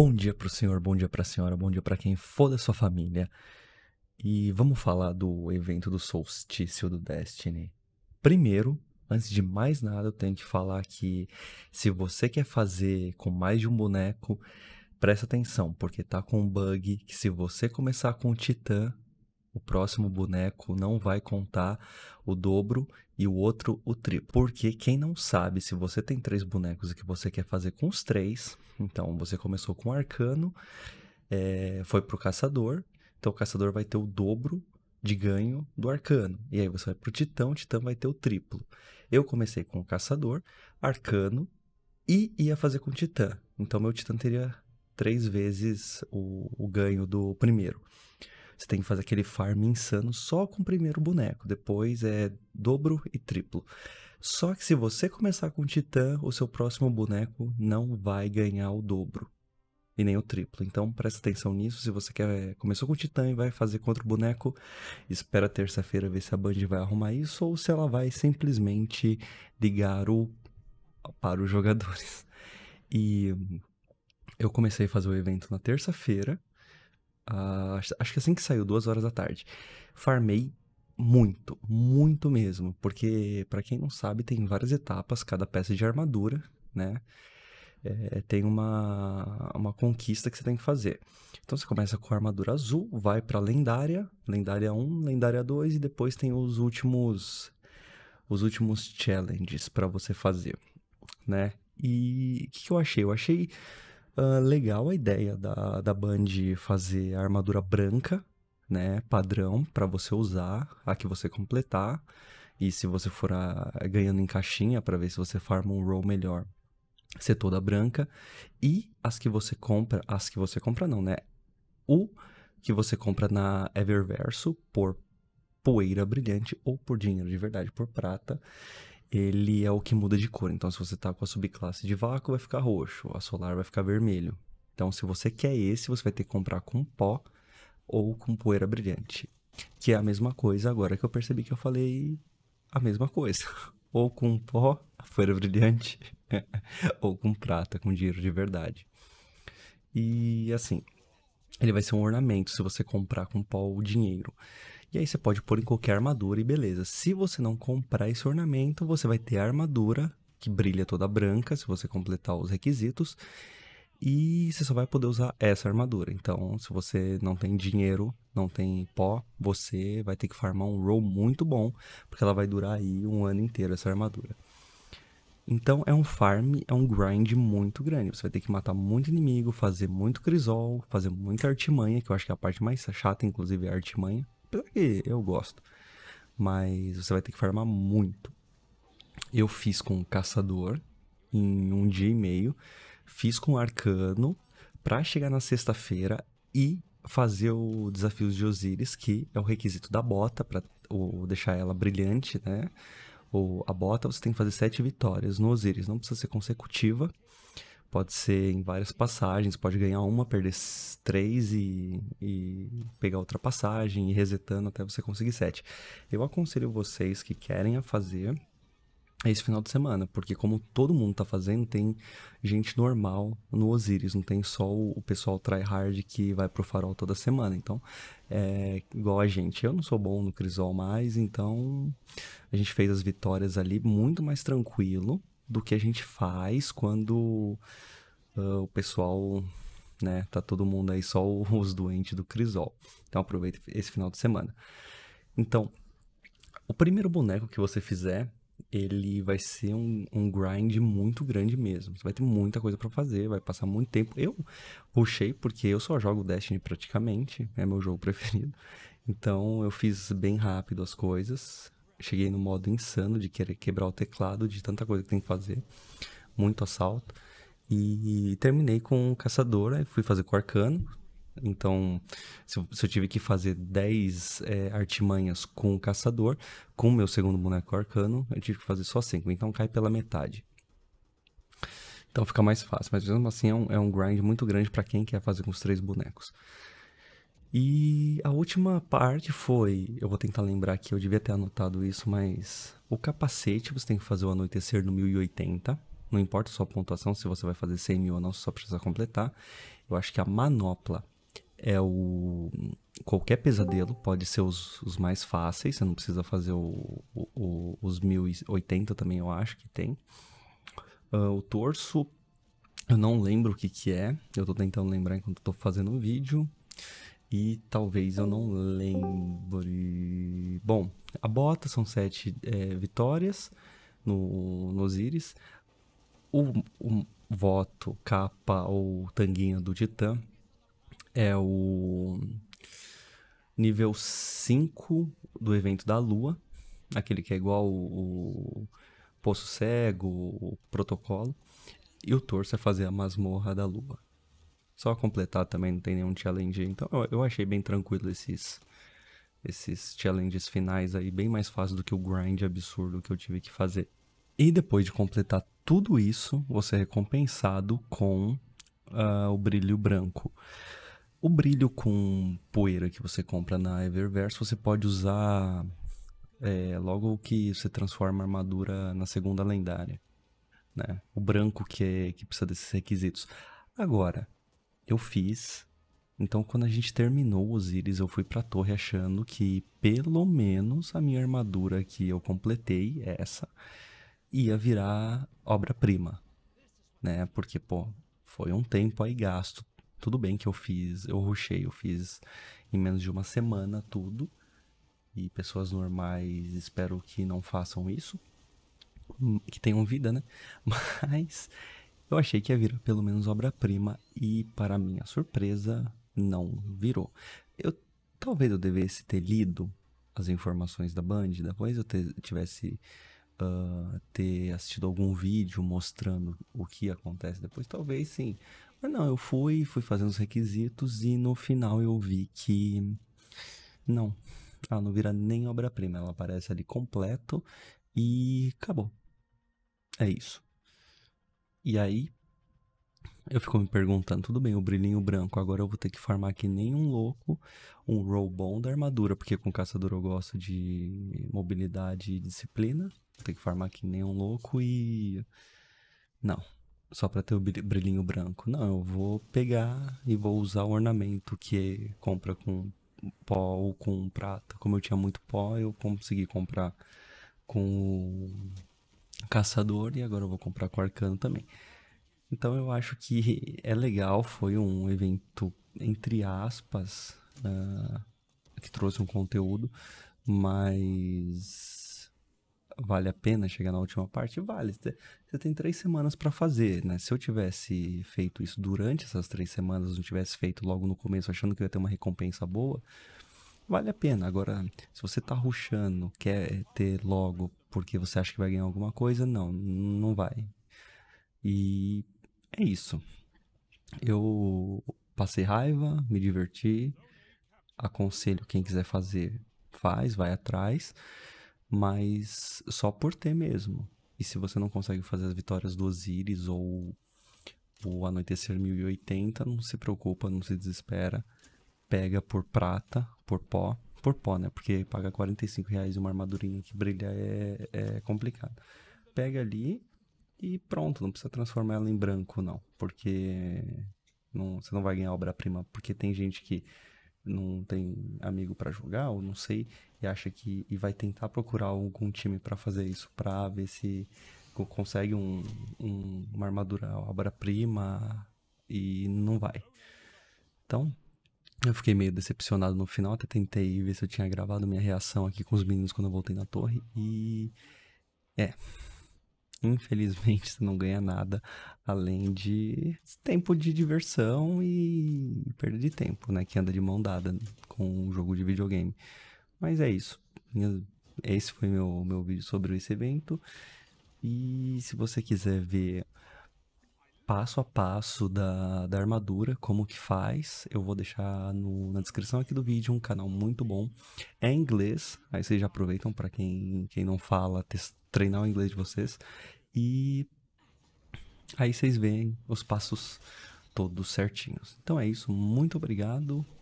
Bom dia para o senhor, bom dia para a senhora, bom dia para quem for da sua família. E vamos falar do evento do solstício do Destiny. Primeiro, antes de mais nada, eu tenho que falar que se você quer fazer com mais de um boneco, presta atenção, porque tá com um bug que se você começar com o Titã, o próximo boneco não vai contar o dobro e o outro o triplo. Porque quem não sabe, se você tem três bonecos e que você quer fazer com os três, então você começou com o arcano, é, foi pro caçador, então o caçador vai ter o dobro de ganho do arcano. E aí você vai pro titã, o titã vai ter o triplo. Eu comecei com o caçador, arcano e ia fazer com o titã. Então meu titã teria três vezes o, o ganho do primeiro. Você tem que fazer aquele farm insano só com o primeiro boneco. Depois é dobro e triplo. Só que se você começar com Titã, o seu próximo boneco não vai ganhar o dobro e nem o triplo. Então presta atenção nisso. Se você quer começou com o Titã e vai fazer contra o boneco, espera terça-feira ver se a Band vai arrumar isso ou se ela vai simplesmente ligar o para os jogadores. E eu comecei a fazer o evento na terça-feira Uh, acho que assim que saiu, duas horas da tarde. Farmei muito, muito mesmo. Porque, para quem não sabe, tem várias etapas, cada peça é de armadura, né? É, tem uma, uma conquista que você tem que fazer. Então você começa com a armadura azul, vai pra lendária, lendária 1, lendária 2, e depois tem os últimos os últimos challenges para você fazer, né? E o que, que eu achei? Eu achei legal a ideia da, da Band fazer a armadura branca, né? Padrão para você usar, a que você completar. E se você for a ah, ganhando em caixinha para ver se você farma um roll melhor, ser toda branca. E as que você compra, as que você compra não, né? O que você compra na Eververso por poeira brilhante ou por dinheiro de verdade, por prata ele é o que muda de cor. Então, se você tá com a subclasse de vácuo, vai ficar roxo, a solar vai ficar vermelho. Então, se você quer esse, você vai ter que comprar com pó ou com poeira brilhante. Que é a mesma coisa agora que eu percebi que eu falei a mesma coisa. Ou com pó, a poeira brilhante, ou com prata, com dinheiro de verdade. E assim, ele vai ser um ornamento se você comprar com pó o dinheiro. E aí você pode pôr em qualquer armadura e beleza. Se você não comprar esse ornamento, você vai ter a armadura que brilha toda branca, se você completar os requisitos. E você só vai poder usar essa armadura. Então, se você não tem dinheiro, não tem pó, você vai ter que farmar um roll muito bom, porque ela vai durar aí um ano inteiro essa armadura. Então é um farm, é um grind muito grande. Você vai ter que matar muito inimigo, fazer muito crisol, fazer muita artimanha, que eu acho que é a parte mais chata, inclusive, é a artimanha porque que eu gosto. Mas você vai ter que farmar muito. Eu fiz com caçador em um dia e meio. Fiz com arcano para chegar na sexta-feira e fazer o desafio de Osiris, que é o requisito da bota para deixar ela brilhante, né? Ou a bota você tem que fazer sete vitórias no Osiris, não precisa ser consecutiva pode ser em várias passagens, pode ganhar uma, perder três e, e pegar outra passagem e resetando até você conseguir sete. Eu aconselho vocês que querem a fazer esse final de semana, porque como todo mundo tá fazendo, tem gente normal no Osiris, não tem só o pessoal tryhard que vai pro farol toda semana, então é igual a gente, eu não sou bom no crisol mais, então a gente fez as vitórias ali muito mais tranquilo, do que a gente faz quando uh, o pessoal, né, tá todo mundo aí só os doentes do Crisol. Então aproveita esse final de semana. Então, o primeiro boneco que você fizer, ele vai ser um, um grind muito grande mesmo. Você vai ter muita coisa para fazer, vai passar muito tempo. Eu puxei porque eu só jogo Destiny praticamente, é meu jogo preferido. Então eu fiz bem rápido as coisas, cheguei no modo insano de querer quebrar o teclado de tanta coisa que tem que fazer. Muito assalto. E terminei com caçador aí fui fazer com arcano. Então, se eu, se eu tive que fazer 10 é, artimanhas com o caçador, com o meu segundo boneco arcano, eu tive que fazer só 5. Então cai pela metade. Então fica mais fácil. Mas mesmo assim é um, é um grind muito grande para quem quer fazer com os três bonecos. E a última parte foi, eu vou tentar lembrar aqui, eu devia ter anotado isso, mas o capacete você tem que fazer o anoitecer no 1080. Não importa a sua pontuação, se você vai fazer 100 mil ou não, você só precisa completar. Eu acho que a manopla é o. Qualquer pesadelo, pode ser os, os mais fáceis, você não precisa fazer o, o, o, os 1080 também, eu acho que tem. Uh, o torso, eu não lembro o que, que é, eu tô tentando lembrar enquanto tô fazendo o um vídeo. E talvez eu não lembre. Bom, a bota são sete é, vitórias no, no Osiris. O, o voto, capa ou tanguinha do Titã é o nível 5 do evento da Lua, aquele que é igual o, o Poço Cego, o Protocolo. E o torço é fazer a masmorra da Lua. Só completar também, não tem nenhum challenge. Então eu, eu achei bem tranquilo esses, esses challenges finais aí, bem mais fácil do que o grind absurdo que eu tive que fazer. E depois de completar tudo isso, você é recompensado com uh, o brilho branco. O brilho com poeira que você compra na Eververse, você pode usar é, logo que você transforma a armadura na segunda lendária. Né? O branco que, é, que precisa desses requisitos. Agora, eu fiz. Então, quando a gente terminou o Osiris, eu fui pra torre achando que pelo menos a minha armadura que eu completei, essa, ia virar obra-prima. Né? Porque, pô, foi um tempo aí gasto. Tudo bem que eu fiz, eu rushei, eu fiz em menos de uma semana tudo. E pessoas normais espero que não façam isso. Que tenham vida, né? Mas eu achei que ia virar pelo menos obra-prima e, para minha surpresa, não virou. Eu talvez eu devesse ter lido as informações da Band, depois eu tivesse uh, ter assistido algum vídeo mostrando o que acontece depois, talvez sim. Mas não, eu fui, fui fazendo os requisitos e no final eu vi que não, ela não vira nem obra-prima, ela aparece ali completo e acabou. É isso. E aí, eu fico me perguntando, tudo bem, o brilhinho branco, agora eu vou ter que farmar que nem um louco um roll bom da armadura, porque com caçador eu gosto de mobilidade e disciplina. Vou ter que farmar que nem um louco e... Não, só para ter o brilhinho branco. Não, eu vou pegar e vou usar o ornamento que compra com pó ou com prata. Como eu tinha muito pó, eu consegui comprar com caçador e agora eu vou comprar com arcano também. Então eu acho que é legal, foi um evento entre aspas uh, que trouxe um conteúdo, mas vale a pena chegar na última parte? Vale. Você tem três semanas para fazer, né? Se eu tivesse feito isso durante essas três semanas, não tivesse feito logo no começo, achando que ia ter uma recompensa boa, vale a pena. Agora, se você tá ruxando, quer ter logo porque você acha que vai ganhar alguma coisa. Não, não vai. E é isso. Eu passei raiva, me diverti. Aconselho quem quiser fazer, faz, vai atrás. Mas só por ter mesmo. E se você não consegue fazer as vitórias do Osiris ou o Anoitecer 1080, não se preocupa, não se desespera. Pega por prata, por pó, por pó, né? Porque pagar 45 reais uma armadurinha que brilha é, é complicado. Pega ali e pronto, não precisa transformar ela em branco, não. Porque não, você não vai ganhar obra-prima, porque tem gente que não tem amigo para jogar, ou não sei, e acha que e vai tentar procurar algum time para fazer isso, pra ver se consegue um, um uma armadura obra-prima e não vai. Então, eu fiquei meio decepcionado no final, até tentei ver se eu tinha gravado minha reação aqui com os meninos quando eu voltei na torre e. É. Infelizmente você não ganha nada além de tempo de diversão e perda de tempo, né? Que anda de mão dada com um jogo de videogame. Mas é isso. Esse foi meu, meu vídeo sobre esse evento. E se você quiser ver passo a passo da, da armadura, como que faz. Eu vou deixar no, na descrição aqui do vídeo, um canal muito bom. É em inglês, aí vocês já aproveitam para quem, quem não fala, treinar o inglês de vocês. E aí vocês veem os passos todos certinhos. Então é isso, muito obrigado.